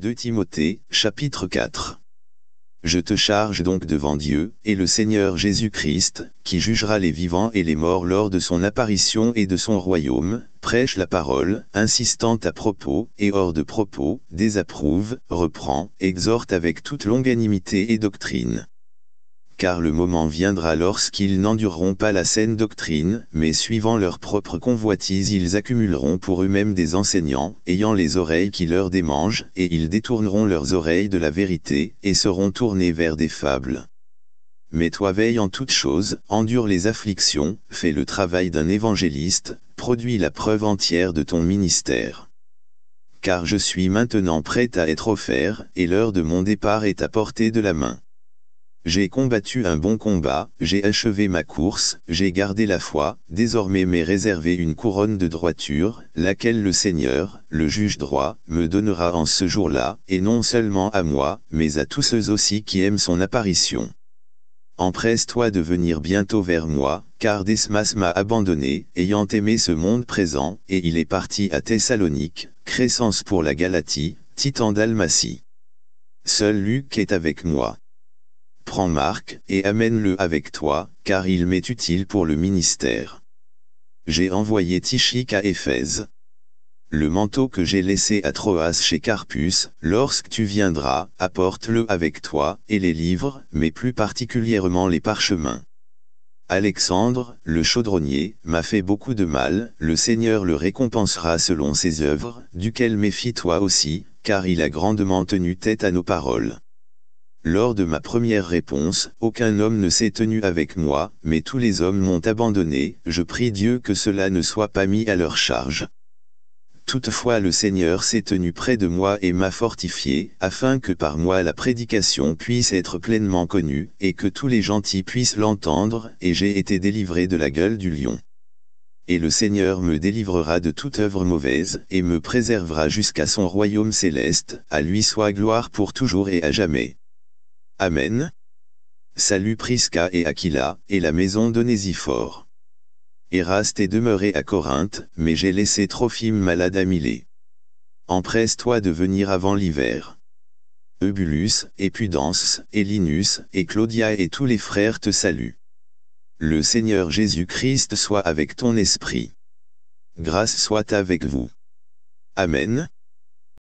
2 Timothée, chapitre 4 Je te charge donc devant Dieu, et le Seigneur Jésus-Christ, qui jugera les vivants et les morts lors de son apparition et de son royaume, prêche la parole, insistant à propos, et hors de propos, désapprouve, reprend, exhorte avec toute longanimité et doctrine car le moment viendra lorsqu'ils n'endureront pas la saine doctrine, mais suivant leur propre convoitise ils accumuleront pour eux-mêmes des enseignants, ayant les oreilles qui leur démangent, et ils détourneront leurs oreilles de la vérité, et seront tournés vers des fables. Mais toi veille en toutes choses, endure les afflictions, fais le travail d'un évangéliste, produis la preuve entière de ton ministère. Car je suis maintenant prêt à être offert, et l'heure de mon départ est à portée de la main. J'ai combattu un bon combat, j'ai achevé ma course, j'ai gardé la foi, désormais m'est réservée une couronne de droiture, laquelle le Seigneur, le juge droit, me donnera en ce jour-là, et non seulement à moi, mais à tous ceux aussi qui aiment son apparition. Empresse-toi de venir bientôt vers moi, car Desmas m'a abandonné, ayant aimé ce monde présent, et il est parti à Thessalonique, Crescence pour la Galatie, Titan d'Almatie. Seul Luc est avec moi. Prends Marc et amène-le avec toi, car il m'est utile pour le ministère. J'ai envoyé Tichic à Éphèse. Le manteau que j'ai laissé à Troas chez Carpus, lorsque tu viendras, apporte-le avec toi, et les livres, mais plus particulièrement les parchemins. Alexandre, le chaudronnier, m'a fait beaucoup de mal, le Seigneur le récompensera selon ses œuvres, duquel méfie-toi aussi, car il a grandement tenu tête à nos paroles. Lors de ma première réponse, aucun homme ne s'est tenu avec moi, mais tous les hommes m'ont abandonné, je prie Dieu que cela ne soit pas mis à leur charge. Toutefois le Seigneur s'est tenu près de moi et m'a fortifié, afin que par moi la prédication puisse être pleinement connue, et que tous les gentils puissent l'entendre, et j'ai été délivré de la gueule du lion. Et le Seigneur me délivrera de toute œuvre mauvaise, et me préservera jusqu'à son royaume céleste, à lui soit gloire pour toujours et à jamais. Amen. Salut Prisca et Aquila, et la maison d'Onésiphore. Eraste est demeuré à Corinthe, mais j'ai laissé Trophime malade à Milet. Empresse-toi de venir avant l'hiver. Eubulus, et Pudence, et Linus, et Claudia et tous les frères te saluent. Le Seigneur Jésus-Christ soit avec ton esprit. Grâce soit avec vous. Amen.